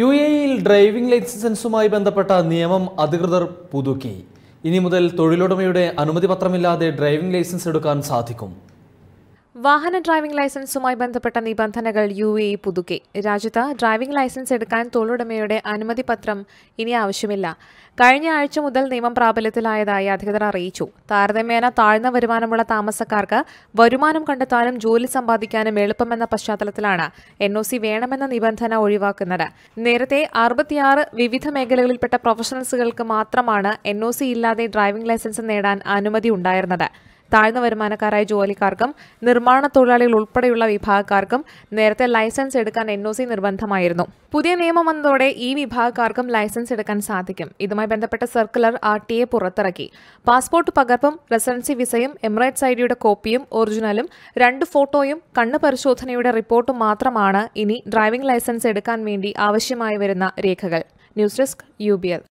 U A ഇയിൽ driving ലൈസൻസുമായി ബന്ധപ്പെട്ട നിയമം അധികൃതർ പുതുക്കി ഇനി മുതൽ തൊഴിലുടമയുടെ അനുമതി പത്രമില്ലാതെ ഡ്രൈവിംഗ് ലൈസൻസ് എടുക്കാൻ സാധിക്കും വാഹന ഡ്രൈവിംഗ് ലൈസൻസുമായി ബന്ധപ്പെട്ട നിബന്ധനകൾ യു എ ഇ പുതുക്കി രാജ്യത്ത് ഡ്രൈവിംഗ് ലൈസൻസ് എടുക്കാൻ തൊഴിലുടമയുടെ അനുമതി പത്രം ഇനി ആവശ്യമില്ല കഴിഞ്ഞ ആഴ്ച മുതൽ നിയമം പ്രാബല്യത്തിലായതായി അധികൃതർ അറിയിച്ചു താരതമ്യേന താഴ്ന്ന വരുമാനമുള്ള താമസക്കാർക്ക് വരുമാനം കണ്ടെത്താനും ജോലി സമ്പാദിക്കാനും എളുപ്പമെന്ന പശ്ചാത്തലത്തിലാണ് എൻ ഒ സി വേണമെന്ന നിബന്ധന ഒഴിവാക്കുന്നത് നേരത്തെ അറുപത്തിയാറ് വിവിധ മേഖലകളിൽപ്പെട്ട പ്രൊഫഷണൽസുകൾക്ക് മാത്രമാണ് എൻ ഒ സി ഇല്ലാതെ ഡ്രൈവിംഗ് ലൈസൻസ് നേടാൻ അനുമതി ഉണ്ടായിരുന്നത് താഴ്ന്ന വരുമാനക്കാരായ ജോലിക്കാർക്കും നിർമ്മാണ തൊഴിലാളികൾ ഉൾപ്പെടെയുള്ള വിഭാഗക്കാർക്കും നേരത്തെ ലൈസൻസ് എടുക്കാൻ എൻ ഒ സി നിർബന്ധമായിരുന്നു പുതിയ നിയമം വന്നതോടെ ഈ വിഭാഗക്കാർക്കും ലൈസൻസ് എടുക്കാൻ സാധിക്കും ഇതുമായി ബന്ധപ്പെട്ട സർക്കുലർ ആർ ടി എ പുറത്തിറക്കി പാസ്പോർട്ട് പകർപ്പും റെസിഡൻസി വിസയും എമിറേറ്റ്സ് ഐ ഡിയുടെ കോപ്പിയും ഒറിജിനലും രണ്ട് ഫോട്ടോയും കണ്ണ് പരിശോധനയുടെ റിപ്പോർട്ടും മാത്രമാണ് ഇനി ഡ്രൈവിംഗ് ലൈസൻസ് എടുക്കാൻ വേണ്ടി ആവശ്യമായി വരുന്ന രേഖകൾ ന്യൂസ് ഡെസ്ക് യു